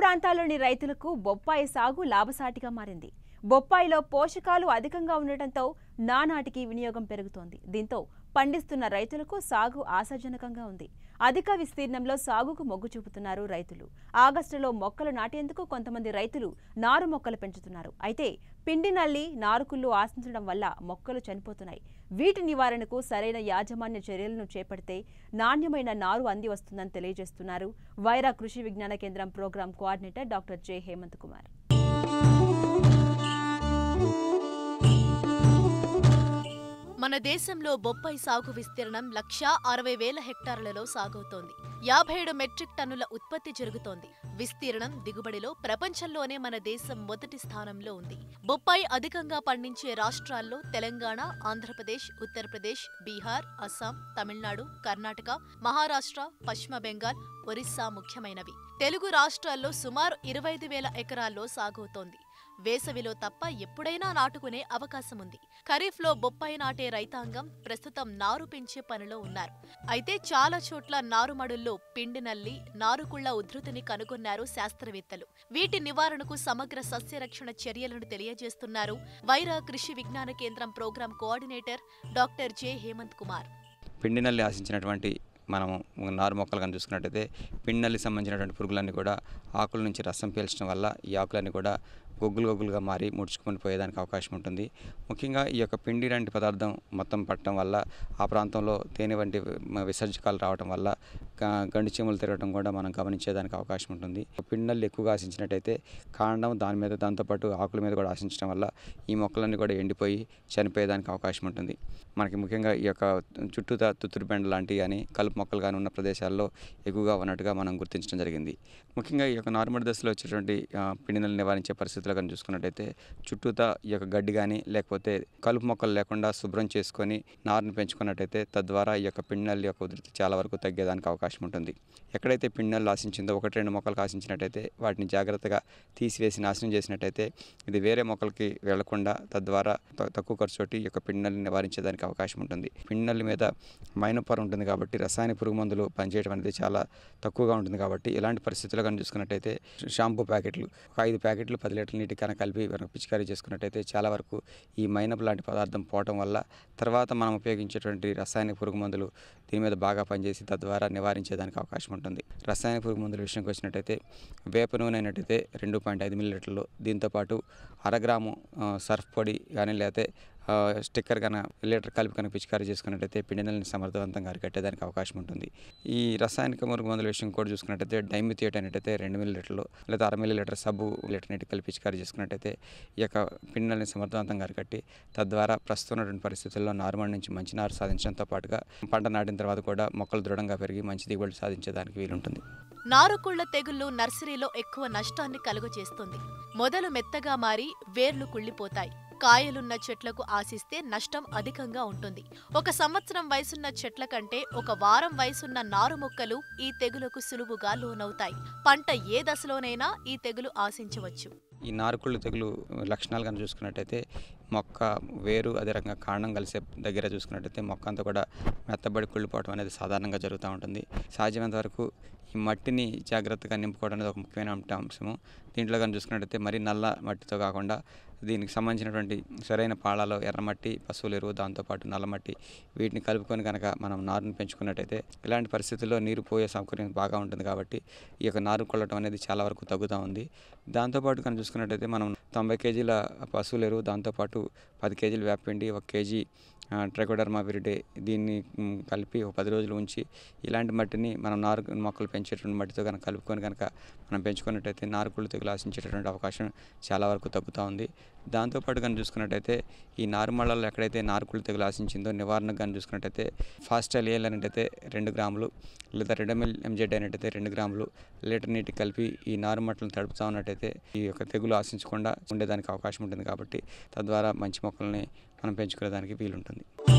ప్రాంతాల్లోని రైతులకు బొప్పాయి సాగు లాభసాటిగా మారింది బొప్పాయిలో పోషకాలు అధికంగా ఉండటంతో నానాటికి వినియోగం పెరుగుతోంది దీంతో పండిస్తున్న రైతులకు సాగు ఆశాజనకంగా ఉంది అధిక విస్తీర్ణంలో సాగుకు మొగ్గు చూపుతున్నారు రైతులు ఆగస్టులో మొక్కలు నాటేందుకు కొంతమంది రైతులు నారు మొక్కలు పెంచుతున్నారు అయితే పిండి నల్లి నారుకుళ్ళు ఆశించడం వల్ల మొక్కలు చనిపోతున్నాయి వీటి నివారణకు సరైన యాజమాన్య చర్యలను చేపడితే నాణ్యమైన నారు అంది వస్తుందని తెలియజేస్తున్నారు Wyra Krishi Vignana Kendram program coordinator doctor J Hemanth Kumar మన దేశంలో బొప్పాయి సాగు విస్తీర్ణం లక్షా అరవై వేల హెక్టార్లలో సాగవుతోంది యాభై ఏడు మెట్రిక్ టన్నుల ఉత్పత్తి జరుగుతోంది విస్తీర్ణం దిగుబడిలో ప్రపంచంలోనే మన దేశం మొదటి స్థానంలో ఉంది బొప్పాయి అధికంగా పండించే రాష్ట్రాల్లో తెలంగాణ ఆంధ్రప్రదేశ్ ఉత్తరప్రదేశ్ బీహార్ అస్సాం తమిళనాడు కర్ణాటక మహారాష్ట్ర పశ్చిమ బెంగాల్ ఒరిస్సా ముఖ్యమైనవి తెలుగు రాష్ట్రాల్లో సుమారు ఇరవై ఐదు వేల ఎకరాల్లో సాగవుతోంది వేసవిలో తప్ప ఎప్పుడైనా నాటుకునే అవకాశం ఉంది ఖరీఫ్లో బొప్పాయి నాటే రైతాంగం ప్రస్తుతం నారు పెంచే పనిలో ఉన్నారు అయితే చాలా చోట్ల నారుమడుల్లో పిండి నల్లి నారుకుళ్ల ఉధృతిని కనుగొన్నారు శాస్త్రవేత్తలు వీటి నివారణకు సమగ్ర సస్యరక్షణ చర్యలను తెలియజేస్తున్నారు Wyra Krishi Vignana Kendram program coordinator doctor J Hemanth Kumar పిండి నల్లి ఆశించినటువంటి మనం నారు మొక్కలు కానీ చూసుకున్నట్టయితే పిండి నల్లి సంబంధించినటువంటి పురుగులన్నీ కూడా ఆకుల నుంచి రసం పీల్చడం వల్ల ఈ ఆకులన్నీ కూడా గొగ్గులు గొగ్గులుగా మారి ముడుచుకొని పోయేదానికి అవకాశం ఉంటుంది ముఖ్యంగా ఈ యొక్క పిండి లాంటి పదార్థం మొత్తం పట్టడం వల్ల ఆ ప్రాంతంలో తేనె వంటి విసర్జకాలు రావడం వల్ల గండు చీమలు తిరగడం కూడా మనం గమనించేదానికి అవకాశం ఉంటుంది పిండినల్లు ఎక్కువగా ఆశించినట్టయితే కాండం దాని మీద దాంతోపాటు ఆకుల మీద కూడా ఆశించడం వల్ల ఈ మొక్కలన్నీ కూడా ఎండిపోయి చనిపోయేదానికి అవకాశం ఉంటుంది మనకి ముఖ్యంగా ఈ యొక్క చుట్టూ తుత్తురు బెండ లాంటివి కానీ కలుపు మొక్కలు కానీ ఉన్న ప్రదేశాల్లో ఎక్కువగా ఉన్నట్టుగా మనం గుర్తించడం జరిగింది ముఖ్యంగా ఈ యొక్క నార్మల్ దశలో వచ్చేటువంటి పిండినల్ని నివారించే పరిస్థితి పద్ధతిలో కానీ చూసుకున్నట్టయితే చుట్టూతా ఈ యొక్క గడ్డి కానీ లేకపోతే కలుపు మొక్కలు లేకుండా శుభ్రం చేసుకొని నారును పెంచుకున్నట్టయితే తద్వారా ఈ యొక్క పిండినల్ యొక్క ఉధృతి చాలా వరకు తగ్గేదానికి అవకాశం ఉంటుంది ఎక్కడైతే పిండినల్లు ఆశించిందో ఒకటి రెండు మొక్కలు ఆశించినట్టయితే వాటిని జాగ్రత్తగా తీసివేసి నాశనం చేసినట్టయితే ఇది వేరే మొక్కలకి వెళ్లకుండా తద్వారా తక్కువ ఖర్చుతోటి ఈ యొక్క పిండినల్ని నివారించేదానికి అవకాశం ఉంటుంది పిండినల్లి మీద మైనపర ఉంటుంది కాబట్టి రసాయన పురుగు మందులు పనిచేయడం అనేది చాలా తక్కువగా ఉంటుంది కాబట్టి ఇలాంటి పరిస్థితులు కానీ చూసుకున్నట్టయితే షాంపూ ప్యాకెట్లు ఒక ఐదు ప్యాకెట్లు పది లీటర్ల నీటి కనుక కలిపి పిచికారీ చేసుకున్నట్టయితే చాలా వరకు ఈ మైనపు లాంటి పదార్థం పోవటం వల్ల తర్వాత మనం ఉపయోగించేటువంటి రసాయనిక పురుగు మందులు దీని మీద బాగా పనిచేసి తద్వారా నివారించేదానికి అవకాశం ఉంటుంది రసాయన పురుగు మందుల విషయంకి వచ్చినట్టయితే వేప నూనె అయినట్టయితే రెండు పాయింట్ ఐదు మిల్లీలీటర్లు దీంతోపాటు అరగ్రాము సర్ఫ్ పొడి కానీ లేకపోతే స్టిక్కర్ కన లీటర్ కలిపి కనుక పిచికారీ చేసుకున్నట్టయితే పిండినల్ని సమర్థవంతంగా అరికట్టేదానికి అవకాశం ఉంటుంది ఈ రసాయనిక మురుగు మందుల విషయం కూడా చూసుకున్నట్టయితే థియేటర్ అనేటైతే రెండు మిల్లీ లీటర్లు లేదా అర మిల్లీ లీటర్ సబ్బు లీటర్ నీటి కలిపి పిచికారీ చేసుకున్నట్టయితే ఈ యొక్క పిండినల్ని సమర్థవంతంగా అరికట్టి తద్వారా ప్రస్తుతం ఉన్నటువంటి పరిస్థితుల్లో నార్మల్ నుంచి మంచి నారు సాధించడంతో పాటుగా పంట నాటిన తర్వాత కూడా మొక్కలు దృఢంగా పెరిగి మంచి దిగుబడి సాధించేదానికి వీలుంటుంది నారుకుళ్ల తెగుళ్లు నర్సరీలో ఎక్కువ నష్టాన్ని కలుగజేస్తుంది మొదలు మెత్తగా మారి వేర్లు కుళ్ళిపోతాయి కాయలున్న చెట్లకు ఆశిస్తే నష్టం అధికంగా ఉంటుంది ఒక సంవత్సరం వయసున్న చెట్ల కంటే ఒక వారం వయసున్న నారు మొక్కలు ఈ తెగులకు సులువుగా లోనవుతాయి పంట ఏ దశలోనైనా ఈ తెగులు ఆశించవచ్చు ఈ నారుకుళ్ళు తెగులు లక్షణాలు కనుక చూసుకున్నట్టయితే మొక్క వేరు అదే రకంగా కారణం కలిసే దగ్గర చూసుకున్నట్టయితే మొక్క అంతా కూడా మెత్తబడి కుళ్ళిపోవడం అనేది సాధారణంగా జరుగుతూ ఉంటుంది సహజమైనంత వరకు ఈ మట్టిని జాగ్రత్తగా నింపుకోవడం అనేది ఒక ముఖ్యమైన అంశము దీంట్లో కానీ చూసుకున్నట్టయితే మరీ నల్ల మట్టితో కాకుండా దీనికి సంబంధించినటువంటి సరైన పాళాలో ఎర్రమట్టి పశువుల ఎరువు దాంతోపాటు నల్లమట్టి వీటిని కలుపుకొని కనుక మనం నారును పెంచుకున్నట్టయితే ఇలాంటి పరిస్థితుల్లో నీరు పోయే సౌకర్యం బాగా ఉంటుంది కాబట్టి ఈ యొక్క నారు కొల్లటం అనేది చాలా వరకు తగ్గుతూ ఉంది దాంతోపాటు కనుక చూసుకున్నట్టయితే మనం తొంభై కేజీల పశువుల ఎరువు దాంతోపాటు పది కేజీలు వేపపిండి ఒక కేజీ ట్రైకోడర్మా విరిడే దీన్ని కలిపి ఒక పది రోజులు ఉంచి ఇలాంటి మట్టిని మనం నారు మొక్కలు పెంచేటువంటి మట్టితో కనుక కలుపుకొని కనుక మనం పెంచుకున్నట్టయితే నారుకుళ్ళు తెగులు ఆశించేటటువంటి అవకాశం చాలా వరకు తగ్గుతూ ఉంది దాంతోపాటు కానీ చూసుకున్నట్టయితే ఈ నారుమళ్ళలో ఎక్కడైతే నారుకుల తెగులు ఆశించిందో నివారణకు కానీ చూసుకున్నట్టయితే ఫాస్టల్ ఏల్ అనేటైతే రెండు గ్రాములు లేదా రెడమిల్ ఎంజెడ్ అనేటైతే రెండు గ్రాములు లీటర్ నీటి కలిపి ఈ నారుమట్టలను తడుపుతా ఉన్నట్టయితే ఈ యొక్క తెగులు ఆశించకుండా ఉండేదానికి అవకాశం ఉంటుంది కాబట్టి తద్వారా మంచి మొక్కల్ని మనం పెంచుకునేదానికి వీలుంటుంది